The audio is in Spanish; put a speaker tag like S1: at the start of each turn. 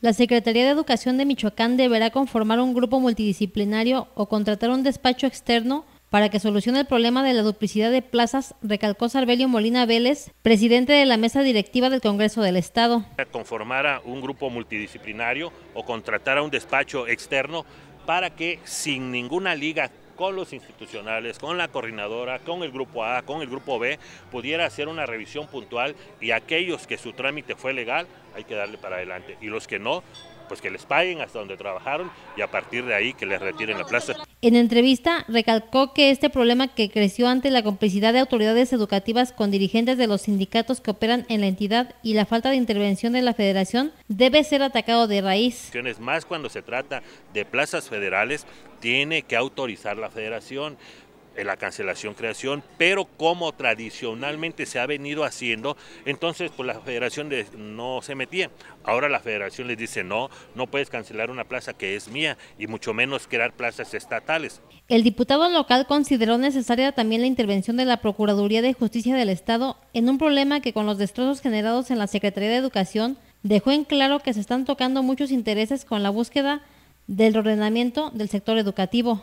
S1: La Secretaría de Educación de Michoacán deberá conformar un grupo multidisciplinario o contratar un despacho externo para que solucione el problema de la duplicidad de plazas, recalcó Sarbelio Molina Vélez, presidente de la mesa directiva del Congreso del Estado.
S2: a un grupo multidisciplinario o a un despacho externo para que sin ninguna liga con los institucionales, con la coordinadora, con el grupo A, con el grupo B, pudiera hacer una revisión puntual y aquellos que su trámite fue legal, hay que darle para adelante. Y los que no, pues que les paguen hasta donde trabajaron y a partir de ahí que les retiren la plaza.
S1: En entrevista recalcó que este problema que creció ante la complicidad de autoridades educativas con dirigentes de los sindicatos que operan en la entidad y la falta de intervención de la federación debe ser atacado de raíz.
S2: Más cuando se trata de plazas federales, tiene que autorizar la federación la cancelación creación, pero como tradicionalmente se ha venido haciendo, entonces por pues, la federación no se metía. Ahora la federación les dice, no, no puedes cancelar una plaza que es mía y mucho menos crear plazas estatales.
S1: El diputado local consideró necesaria también la intervención de la Procuraduría de Justicia del Estado en un problema que con los destrozos generados en la Secretaría de Educación dejó en claro que se están tocando muchos intereses con la búsqueda del ordenamiento del sector educativo.